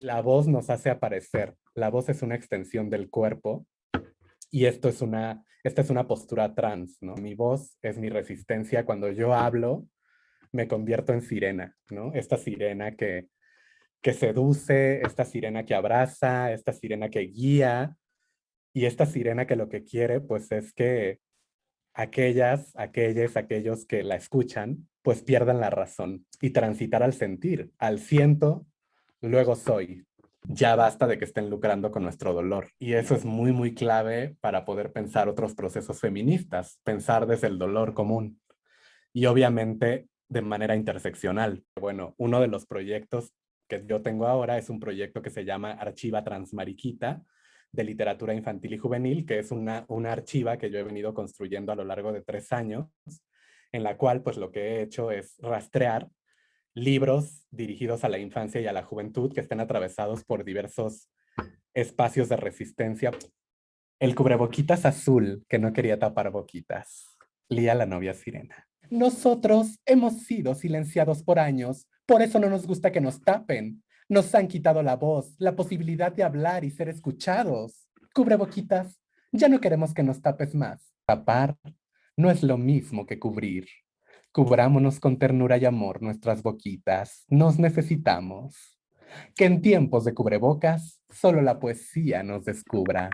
la voz nos hace aparecer. La voz es una extensión del cuerpo y esto es una, esta es una postura trans, ¿no? Mi voz es mi resistencia. Cuando yo hablo, me convierto en sirena, ¿no? Esta sirena que, que seduce, esta sirena que abraza, esta sirena que guía y esta sirena que lo que quiere, pues es que aquellas, aquellos, aquellos que la escuchan, pues pierdan la razón y transitar al sentir, al siento luego soy. Ya basta de que estén lucrando con nuestro dolor. Y eso es muy, muy clave para poder pensar otros procesos feministas, pensar desde el dolor común. Y obviamente de manera interseccional. Bueno, uno de los proyectos que yo tengo ahora es un proyecto que se llama Archiva Transmariquita de Literatura Infantil y Juvenil, que es una, una archiva que yo he venido construyendo a lo largo de tres años, en la cual pues lo que he hecho es rastrear libros dirigidos a la infancia y a la juventud que estén atravesados por diversos espacios de resistencia. El cubreboquitas azul que no quería tapar boquitas. Lía la novia sirena. Nosotros hemos sido silenciados por años, por eso no nos gusta que nos tapen. Nos han quitado la voz, la posibilidad de hablar y ser escuchados. Cubreboquitas, ya no queremos que nos tapes más. Tapar no es lo mismo que cubrir. Cubrámonos con ternura y amor nuestras boquitas, nos necesitamos. Que en tiempos de cubrebocas, solo la poesía nos descubra.